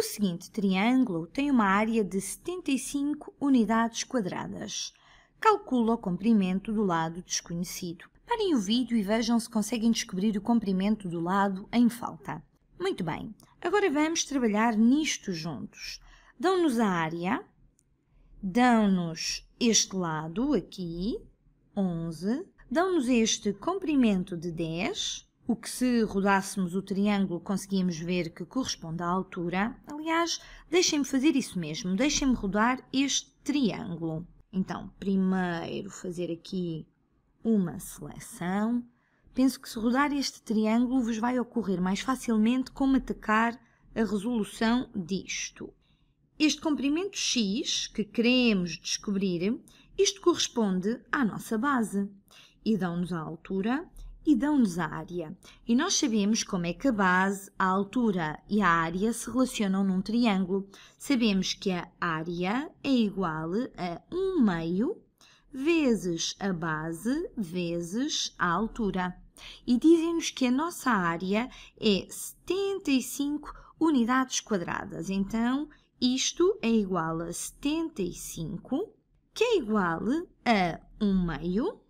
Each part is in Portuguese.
O seguinte triângulo tem uma área de 75 unidades quadradas. Calcula o comprimento do lado desconhecido. Parem o vídeo e vejam se conseguem descobrir o comprimento do lado em falta. Muito bem, agora vamos trabalhar nisto juntos. Dão-nos a área, dão-nos este lado aqui, 11, dão-nos este comprimento de 10, o que se rodássemos o triângulo conseguíamos ver que corresponde à altura. Aliás, deixem-me fazer isso mesmo, deixem-me rodar este triângulo. Então, primeiro fazer aqui uma seleção. Penso que se rodar este triângulo vos vai ocorrer mais facilmente como atacar a resolução disto. Este comprimento x que queremos descobrir, isto corresponde à nossa base e dão-nos a altura e dão-nos a área. E nós sabemos como é que a base, a altura e a área se relacionam num triângulo. Sabemos que a área é igual a 1 meio vezes a base vezes a altura. E dizem-nos que a nossa área é 75 unidades quadradas. Então, isto é igual a 75, que é igual a 1 meio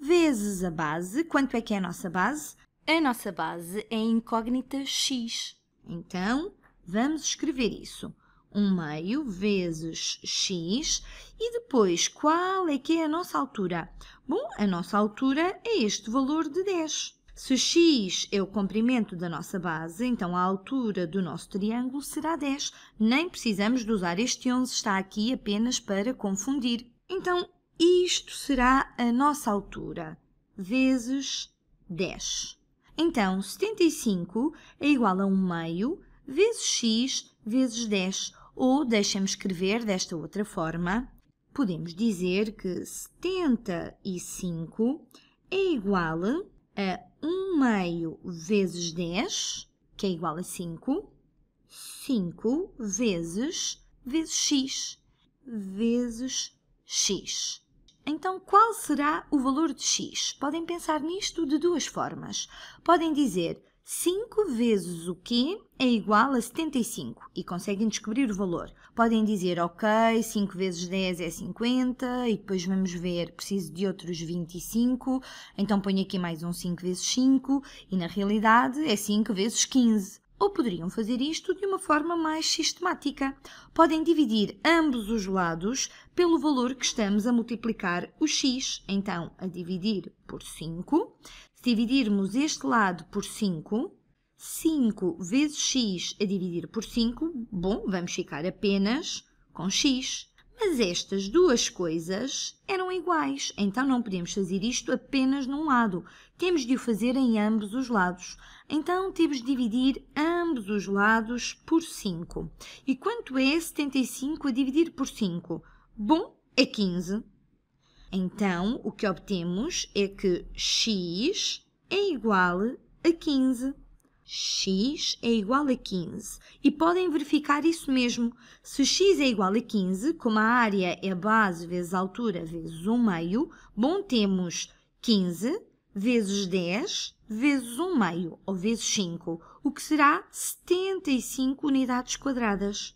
vezes a base. Quanto é que é a nossa base? A nossa base é a incógnita x. Então, vamos escrever isso. 1 um meio vezes x. E depois, qual é que é a nossa altura? Bom, a nossa altura é este valor de 10. Se x é o comprimento da nossa base, então a altura do nosso triângulo será 10. Nem precisamos de usar este 11, está aqui apenas para confundir. Então, isto será a nossa altura, vezes 10. Então, 75 é igual a 1 meio vezes x vezes 10, ou deixem-me escrever desta outra forma, podemos dizer que 75 é igual a 1 meio vezes 10, que é igual a 5, 5 vezes vezes x vezes x. Então, qual será o valor de x? Podem pensar nisto de duas formas. Podem dizer 5 vezes o quê é igual a 75 e conseguem descobrir o valor. Podem dizer, ok, 5 vezes 10 é 50 e depois vamos ver, preciso de outros 25, então ponho aqui mais um 5 vezes 5 e na realidade é 5 vezes 15. Ou poderiam fazer isto de uma forma mais sistemática. Podem dividir ambos os lados pelo valor que estamos a multiplicar o x. Então, a dividir por 5. Se dividirmos este lado por 5, 5 vezes x a dividir por 5, bom, vamos ficar apenas com x. Mas estas duas coisas eram é iguais, então não podemos fazer isto apenas num lado, temos de o fazer em ambos os lados. Então temos de dividir ambos os lados por 5. E quanto é 75 a dividir por 5? Bom, é 15. Então o que obtemos é que x é igual a 15 x é igual a 15. E podem verificar isso mesmo. Se x é igual a 15, como a área é base vezes altura vezes 1 meio, bom, temos 15 vezes 10 vezes 1 meio, ou vezes 5, o que será 75 unidades quadradas.